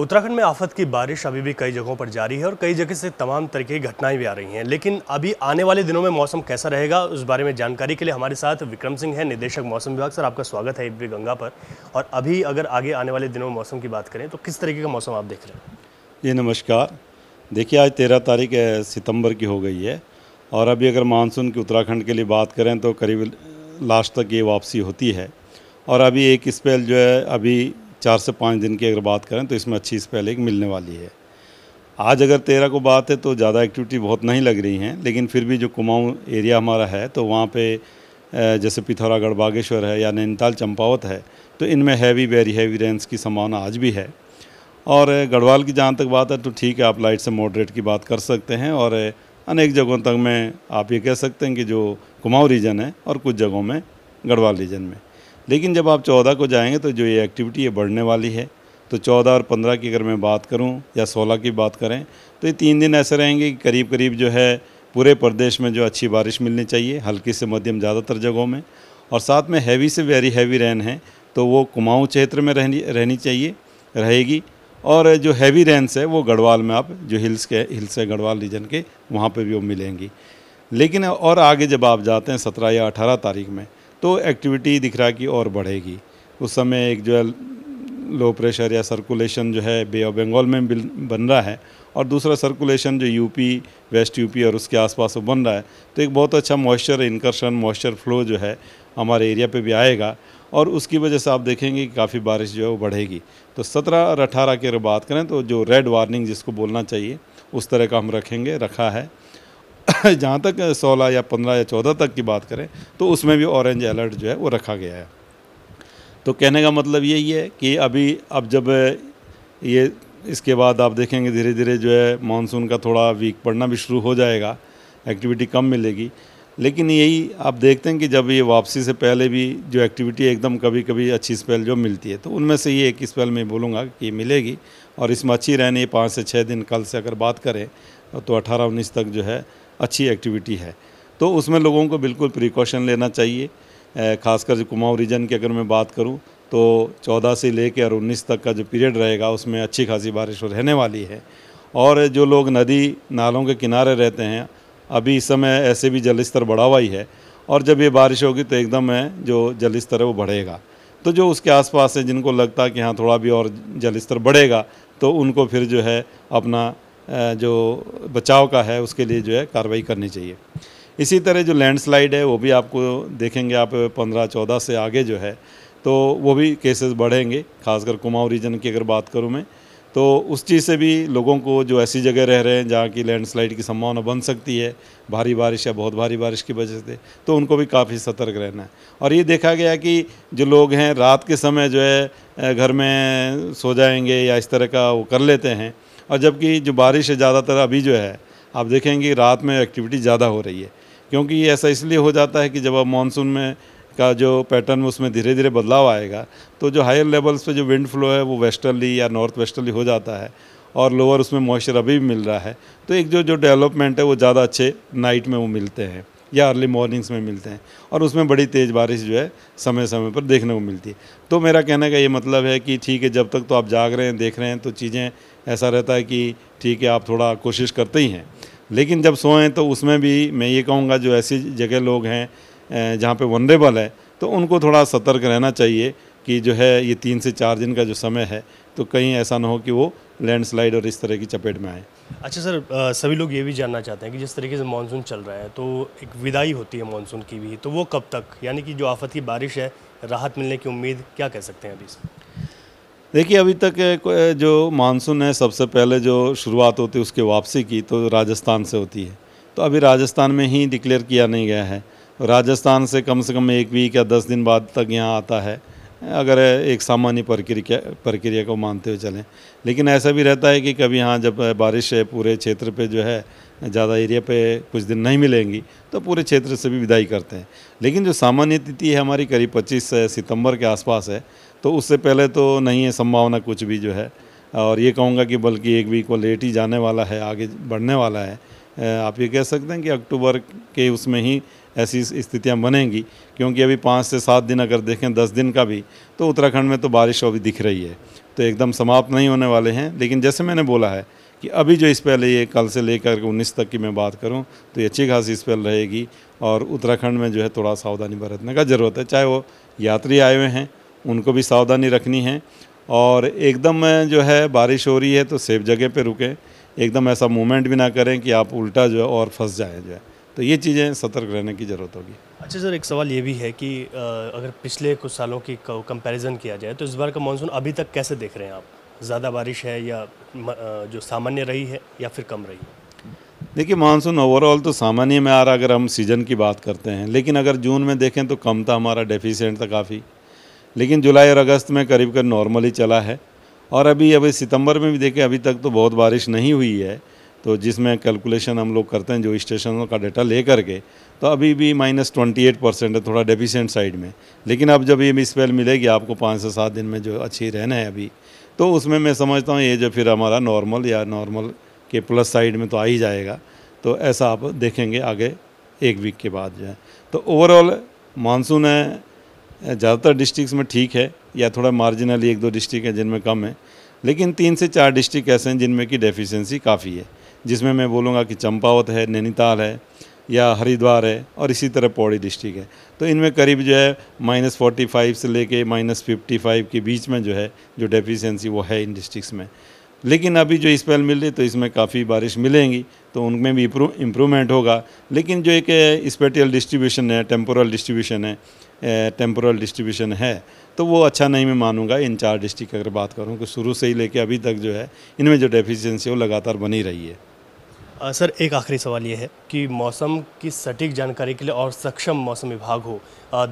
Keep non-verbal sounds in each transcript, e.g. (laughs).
उत्तराखंड में आफत की बारिश अभी भी कई जगहों पर जारी है और कई जगह से तमाम तरीके की घटनाएं भी आ रही हैं लेकिन अभी आने वाले दिनों में मौसम कैसा रहेगा उस बारे में जानकारी के लिए हमारे साथ विक्रम सिंह है निदेशक मौसम विभाग सर आपका स्वागत है एपी गंगा पर और अभी अगर आगे आने वाले दिनों में मौसम की बात करें तो किस तरीके का मौसम आप देख रहे हैं जी नमस्कार देखिए आज तेरह तारीख सितम्बर की हो गई है और अभी अगर मानसून की उत्तराखंड के लिए बात करें तो करीब लास्ट तक ये वापसी होती है और अभी एक स्पेल जो है अभी चार से पाँच दिन की अगर बात करें तो इसमें अच्छी स्पेल एक मिलने वाली है आज अगर तेरह को बात है तो ज़्यादा एक्टिविटी बहुत नहीं लग रही हैं लेकिन फिर भी जो कुमाऊँ एरिया हमारा है तो वहाँ पे जैसे पिथौरागढ़ बागेश्वर है या नैनीताल चंपावत है तो इनमें हैवी वेरी हैवी रेंस की संभावना आज भी है और गढ़वाल की जहाँ तक बात है तो ठीक है आप लाइट से मॉडरेट की बात कर सकते हैं और अनेक जगहों तक में आप ये कह सकते हैं कि जो कुमाऊँ रीजन है और कुछ जगहों में गढ़वाल रीजन में लेकिन जब आप चौदह को जाएंगे तो जो ये एक्टिविटी ये बढ़ने वाली है तो चौदह और पंद्रह की अगर मैं बात करूँ या सोलह की बात करें तो ये तीन दिन ऐसे रहेंगे कि करीब करीब जो है पूरे प्रदेश में जो अच्छी बारिश मिलनी चाहिए हल्की से मध्यम ज़्यादातर जगहों में और साथ में हैवी से वेरी हैवी रेन है तो वो कुमाऊँ क्षेत्र में रहनी रहनी चाहिए रहेगी और जो हैवी रेंस है वो गढ़वाल में आप जो हिल्स के हिल्स है गढ़वाल रीजन के वहाँ पे भी वो मिलेंगी लेकिन और आगे जब आप जाते हैं सत्रह या अठारह तारीख में तो एक्टिविटी दिख रहा कि और बढ़ेगी उस समय एक जो है लो प्रेशर या सर्कुलेशन जो है बे ऑफ बंगाल में बन रहा है और दूसरा सर्कुलेशन जो यूपी वेस्ट यूपी और उसके आसपास बन रहा है तो एक बहुत अच्छा मॉइस्चर इनकर्शन मॉइस्चर फ्लो जो है हमारे एरिया पे भी आएगा और उसकी वजह से आप देखेंगे कि काफ़ी बारिश जो है वो बढ़ेगी तो सत्रह और अट्ठारह की अगर बात करें तो जो रेड वार्निंग जिसको बोलना चाहिए उस तरह का हम रखेंगे रखा है (laughs) जहाँ तक सोलह या पंद्रह या चौदह तक की बात करें तो उसमें भी ऑरेंज अलर्ट जो है वो रखा गया है तो कहने का मतलब यही है कि अभी अब जब ये इसके बाद आप देखेंगे धीरे धीरे जो है मानसून का थोड़ा वीक पड़ना भी शुरू हो जाएगा एक्टिविटी कम मिलेगी लेकिन यही आप देखते हैं कि जब ये वापसी से पहले भी जो एक्टिविटी एकदम कभी कभी अच्छी स्पेल जो मिलती है तो उनमें से ये एक स्पेल मैं बोलूँगा कि मिलेगी और इसमें अच्छी रहनी पाँच से छः दिन कल से अगर बात करें तो अठारह उन्नीस तक जो है अच्छी एक्टिविटी है तो उसमें लोगों को बिल्कुल प्रिकॉशन लेना चाहिए खासकर जो कुमाऊँ रीजन की अगर मैं बात करूँ तो 14 से ले और उन्नीस तक का जो पीरियड रहेगा उसमें अच्छी खासी बारिश रहने वाली है और जो लोग नदी नालों के किनारे रहते हैं अभी इस समय ऐसे भी जल स्तर बढ़ा हुआ ही है और जब ये बारिश होगी तो एकदम जो जल स्तर है वो बढ़ेगा तो जो उसके आसपास है जिनको लगता है कि हाँ थोड़ा भी और जल स्तर बढ़ेगा तो उनको फिर जो है अपना जो बचाव का है उसके लिए जो है कार्रवाई करनी चाहिए इसी तरह जो लैंडस्लाइड है वो भी आपको देखेंगे आप पंद्रह चौदह से आगे जो है तो वो भी केसेस बढ़ेंगे खासकर कुमाऊँ रीजन की अगर बात करूँ मैं तो उस चीज़ से भी लोगों को जो ऐसी जगह रह रहे हैं जहाँ की लैंडस्लाइड की संभावना बन सकती है भारी बारिश या बहुत भारी बारिश की वजह से तो उनको भी काफ़ी सतर्क रहना है और ये देखा गया कि जो लोग हैं रात के समय जो है घर में सो जाएंगे या इस तरह का वो कर लेते हैं और जबकि जो बारिश है ज़्यादातर अभी जो है आप देखेंगे रात में एक्टिविटी ज़्यादा हो रही है क्योंकि ये ऐसा इसलिए हो जाता है कि जब आप मानसून में का जो पैटर्न उसमें धीरे धीरे बदलाव आएगा तो जो हायर लेवल्स पे जो विंड फ्लो है वो वेस्टर्ली या नॉर्थ वेस्टर्ली हो जाता है और लोअर उसमें मॉइस्चर अभी भी मिल रहा है तो एक जो जो डेवलपमेंट है वो ज़्यादा अच्छे नाइट में वो मिलते हैं या अर्ली मॉर्निंग्स में मिलते हैं और उसमें बड़ी तेज़ बारिश जो है समय समय पर देखने को मिलती है तो मेरा कहने का ये मतलब है कि ठीक है जब तक तो आप जाग रहे हैं देख रहे हैं तो चीज़ें ऐसा रहता है कि ठीक है आप थोड़ा कोशिश करते ही हैं लेकिन जब सोएं तो उसमें भी मैं ये कहूँगा जो ऐसी जगह लोग हैं जहाँ पे वनरेबल है तो उनको थोड़ा सतर्क रहना चाहिए कि जो है ये तीन से चार दिन का जो समय है तो कहीं ऐसा ना हो कि वो लैंडस्लाइड और इस तरह की चपेट में आए अच्छा सर आ, सभी लोग ये भी जानना चाहते हैं कि जिस तरीके से मानसून चल रहा है तो एक विदाई होती है मानसून की भी तो वो कब तक यानी कि जो आफत की बारिश है राहत मिलने की उम्मीद क्या कह सकते हैं अभी देखिए अभी तक जो मानसून है सबसे पहले जो शुरुआत होती है उसके वापसी की तो राजस्थान से होती है तो अभी राजस्थान में ही डिक्लेयर किया नहीं गया है राजस्थान से कम से कम एक वीक या दस दिन बाद तक यहाँ आता है अगर एक सामान्य प्रक्रिया प्रक्रिया को मानते हुए चलें लेकिन ऐसा भी रहता है कि कभी यहाँ जब बारिश है पूरे क्षेत्र पे जो है ज़्यादा एरिया पे कुछ दिन नहीं मिलेंगी तो पूरे क्षेत्र से भी विदाई करते हैं लेकिन जो सामान्य तिथि है हमारी करीब 25 सितंबर के आसपास है तो उससे पहले तो नहीं है संभावना कुछ भी जो है और ये कहूँगा कि बल्कि एक वीक वो लेट ही जाने वाला है आगे बढ़ने वाला है आप ये कह सकते हैं कि अक्टूबर के उसमें ही ऐसी स्थितियां बनेंगी क्योंकि अभी पाँच से सात दिन अगर देखें दस दिन का भी तो उत्तराखंड में तो बारिश अभी दिख रही है तो एकदम समाप्त नहीं होने वाले हैं लेकिन जैसे मैंने बोला है कि अभी जो इस पहले ये कल से लेकर के उन्नीस तक की मैं बात करूँ तो ये अच्छी खासी स्पेल रहेगी और उत्तराखंड में जो है थोड़ा सावधानी बरतने का ज़रूरत है चाहे वो यात्री आए हुए हैं उनको भी सावधानी रखनी है और एकदम जो है बारिश हो रही है तो सेफ जगह पे रुकें एकदम ऐसा मूवमेंट भी ना करें कि आप उल्टा जो है और फंस जाएँ जो है तो ये चीज़ें सतर्क रहने की ज़रूरत होगी अच्छा सर एक सवाल ये भी है कि अगर पिछले कुछ सालों की कंपैरिजन किया जाए तो इस बार का मानसून अभी तक कैसे देख रहे हैं आप ज़्यादा बारिश है या जो सामान्य रही है या फिर कम रही है देखिए मानसून ओवरऑल तो सामान्य में आ रहा अगर हम सीज़न की बात करते हैं लेकिन अगर जून में देखें तो कम था हमारा डेफिशेंट था काफ़ी लेकिन जुलाई और अगस्त में करीब करीब नॉर्मल ही चला है और अभी अभी सितंबर में भी देखें अभी तक तो बहुत बारिश नहीं हुई है तो जिसमें कैलकुलेशन हम लोग करते हैं जो स्टेशनों का डाटा ले करके तो अभी भी माइनस ट्वेंटी एट परसेंट है थोड़ा डेफिशिएंट साइड में लेकिन अब जब ये स्पेल मिलेगी आपको पाँच से सात दिन में जो अच्छी रहना है अभी तो उसमें मैं समझता हूँ ये जो फिर हमारा नॉर्मल या नॉर्मल के प्लस साइड में तो आ ही जाएगा तो ऐसा आप देखेंगे आगे एक वीक के बाद जो है तो ओवरऑल मानसून है ज़्यादातर डिस्ट्रिक्स में ठीक है या थोड़ा मार्जिनली एक दो डिस्ट्रिक्ट हैं जिनमें कम है लेकिन तीन से चार डिस्ट्रिक्ट ऐसे हैं जिनमें की डेफिशिएंसी काफ़ी है जिसमें मैं बोलूँगा कि चंपावत है नैनीताल है या हरिद्वार है और इसी तरह पौड़ी डिस्ट्रिक्ट है तो इनमें करीब जो है माइनस फोर्टी फाइव से लेके माइनस फिफ्टी फाइव के बीच में जो है जो डेफिशेंसी वो है इन डिस्ट्रिक्स में लेकिन अभी जो स्पेल मिल रही तो इसमें काफ़ी बारिश मिलेंगी तो उनमें भी इम्प्रूवमेंट होगा लेकिन जो एक स्पेटियल डिस्ट्रीब्यूशन है टेम्पोरल डिस्ट्रीब्यूशन है टेम्पोरल डिस्ट्रीब्यूशन है तो वो अच्छा नहीं मैं मानूंगा इन चार डिस्ट्रिक्ट अगर बात करूँ कि तो शुरू से ही लेके अभी तक जो है इनमें जो डेफिशिएंसी वो लगातार बनी रही है सर एक आखिरी सवाल ये है कि मौसम की सटीक जानकारी के लिए और सक्षम मौसम विभाग हो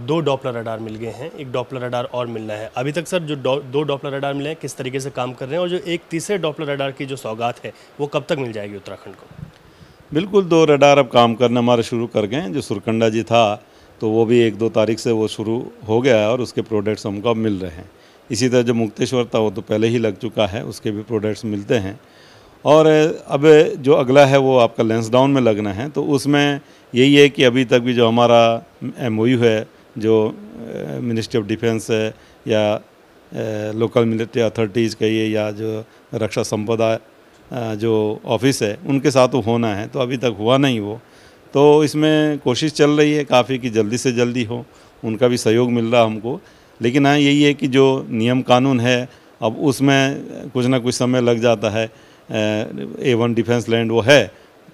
दो डॉपलर रडार मिल गए हैं एक डॉपलर रडार और मिलना है अभी तक सर जो दो डॉपलर रडार मिले हैं किस तरीके से काम कर रहे हैं और जो एक तीसरे डॉपलर रडार की जो सौगात है वो कब तक मिल जाएगी उत्तराखंड को बिल्कुल दो रडार अब काम करना हमारे शुरू कर गए हैं जो सुरकंडा जी था तो वो भी एक दो तारीख से वो शुरू हो गया है और उसके प्रोडक्ट्स हमको अब मिल रहे हैं इसी तरह जो मुक्तेश्वर था वो तो पहले ही लग चुका है उसके भी प्रोडक्ट्स मिलते हैं और अब जो अगला है वो आपका लेंस डाउन में लगना है तो उसमें यही है कि अभी तक भी जो हमारा एम है जो मिनिस्ट्री ऑफ डिफेंस है या लोकल मिलिट्री अथॉरिटीज़ कहिए या जो रक्षा संपदा जो ऑफिस है उनके साथ वो होना है तो अभी तक हुआ नहीं वो तो इसमें कोशिश चल रही है काफ़ी कि जल्दी से जल्दी हो उनका भी सहयोग मिल रहा हमको लेकिन हाँ यही है कि जो नियम कानून है अब उसमें कुछ ना कुछ समय लग जाता है ए वन डिफेंस लैंड वो है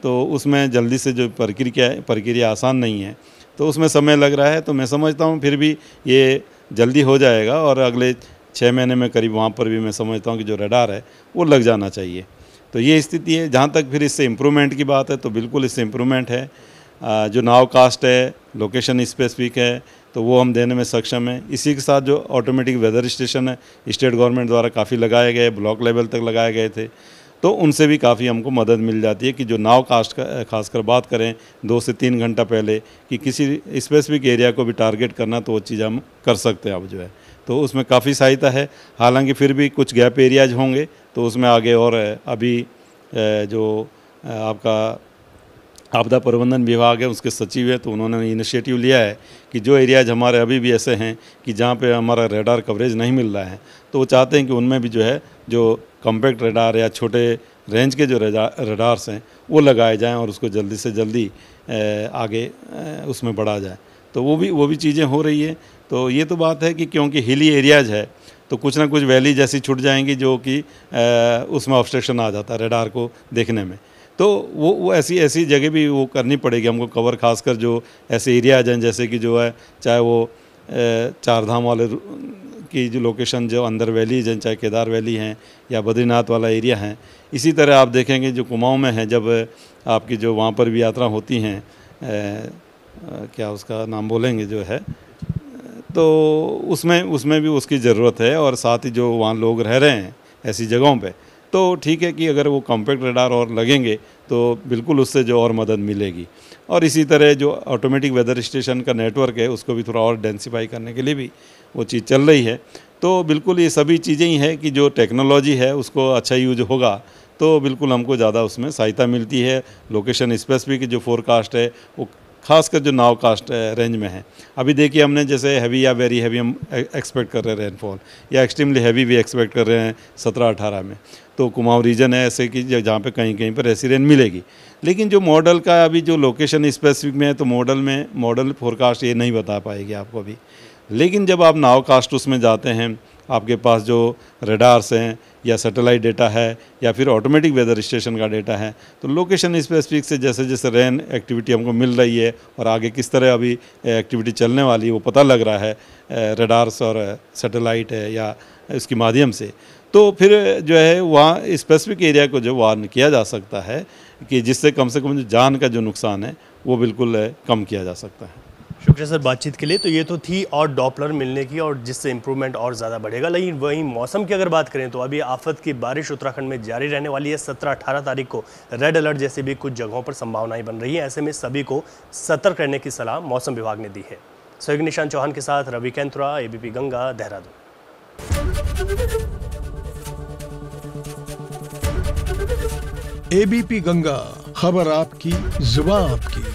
तो उसमें जल्दी से जो प्रक्रिया प्रक्रिया आसान नहीं है तो उसमें समय लग रहा है तो मैं समझता हूँ फिर भी ये जल्दी हो जाएगा और अगले छः महीने में करीब वहाँ पर भी मैं समझता हूँ कि जो रडार है वो लग जाना चाहिए तो ये स्थिति है जहाँ तक फिर इससे इम्प्रूवमेंट की बात है तो बिल्कुल इससे इम्प्रूवमेंट है जो नाव कास्ट है लोकेशन स्पेसिफिक है तो वो हम देने में सक्षम है इसी के साथ जो ऑटोमेटिक वेदर स्टेशन है स्टेट गवर्नमेंट द्वारा काफ़ी लगाए गए ब्लॉक लेवल तक लगाए गए थे तो उनसे भी काफ़ी हमको मदद मिल जाती है कि जो नाव कास्ट का खासकर बात करें दो से तीन घंटा पहले कि किसी स्पेसिफिक एरिया को भी टारगेट करना तो वो चीज़ हम कर सकते हैं अब जो है तो उसमें काफ़ी सहायता है हालांकि फिर भी कुछ गैप एरियाज होंगे तो उसमें आगे और अभी जो आपका आपदा प्रबंधन विभाग है उसके सचिव है तो उन्होंने इनिशिएटिव लिया है कि जो एरियाज हमारे अभी भी ऐसे हैं कि जहाँ पे हमारा रेडार कवरेज नहीं मिल रहा है तो वो चाहते हैं कि उनमें भी जो है जो कॉम्पैक्ट रेडार या छोटे रेंज के जो रेडार्स हैं वो लगाए जाएँ और उसको जल्दी से जल्दी आगे उसमें बढ़ा जाए तो वो भी वो भी चीज़ें हो रही है तो ये तो बात है कि क्योंकि हिली एरियाज है तो कुछ ना कुछ वैली जैसी छूट जाएंगी जो कि उसमें ऑब्स्ट्रक्शन आ जाता है रेडार को देखने में तो वो वो ऐसी ऐसी जगह भी वो करनी पड़ेगी हमको कवर खासकर जो ऐसे एरिया आ जाए जैसे कि जो है चाहे वो चार धाम वाले की जो लोकेशन जो अंदर वैली हैं चाहे केदार वैली हैं या बद्रीनाथ वाला एरिया है इसी तरह आप देखेंगे जो कुमाऊँ में है जब आपकी जो वहाँ पर भी यात्रा होती हैं क्या उसका नाम बोलेंगे जो है तो उसमें उसमें भी उसकी ज़रूरत है और साथ ही जो वहाँ लोग रह रहे हैं ऐसी जगहों पर तो ठीक है कि अगर वो कॉम्पैक्ट रडार और लगेंगे तो बिल्कुल उससे जो और मदद मिलेगी और इसी तरह जो ऑटोमेटिक वेदर स्टेशन का नेटवर्क है उसको भी थोड़ा और डेंसीफाई करने के लिए भी वो चीज़ चल रही है तो बिल्कुल ये सभी चीज़ें ही हैं कि जो टेक्नोलॉजी है उसको अच्छा यूज होगा तो बिल्कुल हमको ज़्यादा उसमें सहायता मिलती है लोकेशन स्पेसिफिक जो फोरकास्ट है वो खासकर जो नाव कास्ट रेंज में है अभी देखिए हमने जैसे हैवी या वेरी हैवी हम एक्सपेक्ट कर रहे हैं रेनफॉल या एक्सट्रीमली हैवी भी एक्सपेक्ट कर रहे हैं सत्रह अठारह में तो कुमाऊँ रीजन है ऐसे कि जहाँ पे कहीं कहीं पर ऐसी रेन मिलेगी लेकिन जो मॉडल का अभी जो लोकेशन स्पेसिफिक में है तो मॉडल में मॉडल फोरकास्ट ये नहीं बता पाएगी आपको अभी लेकिन जब आप नाव कास्ट उसमें जाते हैं आपके पास जो रेडार्स हैं या सैटेलाइट डेटा है या फिर ऑटोमेटिक वेदर स्टेशन का डेटा है तो लोकेशन स्पेसिफिक से जैसे जैसे रेन एक्टिविटी हमको मिल रही है और आगे किस तरह अभी एक्टिविटी चलने वाली है वो पता लग रहा है रेडार्स और सैटेलाइट है या इसके माध्यम से तो फिर जो है वहाँ स्पेसिफिक एरिया को जो वार्न किया जा सकता है कि जिससे कम से कम जान का जो नुकसान है वो बिल्कुल कम किया जा सकता है शुक्रिया सर बातचीत के लिए तो ये तो थी और डॉपलर मिलने की और जिससे इम्प्रूवमेंट और ज़्यादा बढ़ेगा लेकिन वहीं मौसम की अगर बात करें तो अभी आफत की बारिश उत्तराखंड में जारी रहने वाली है सत्रह अठारह तारीख को रेड अलर्ट जैसे भी कुछ जगहों पर संभावनाएं बन रही है ऐसे में सभी को सतर्क रहने की सलाह मौसम विभाग ने दी है सहयोग निशान चौहान के साथ रवि कैंथुरा एबीपी गंगा देहरादून एबीपी गंगा खबर आपकी जुबा आपकी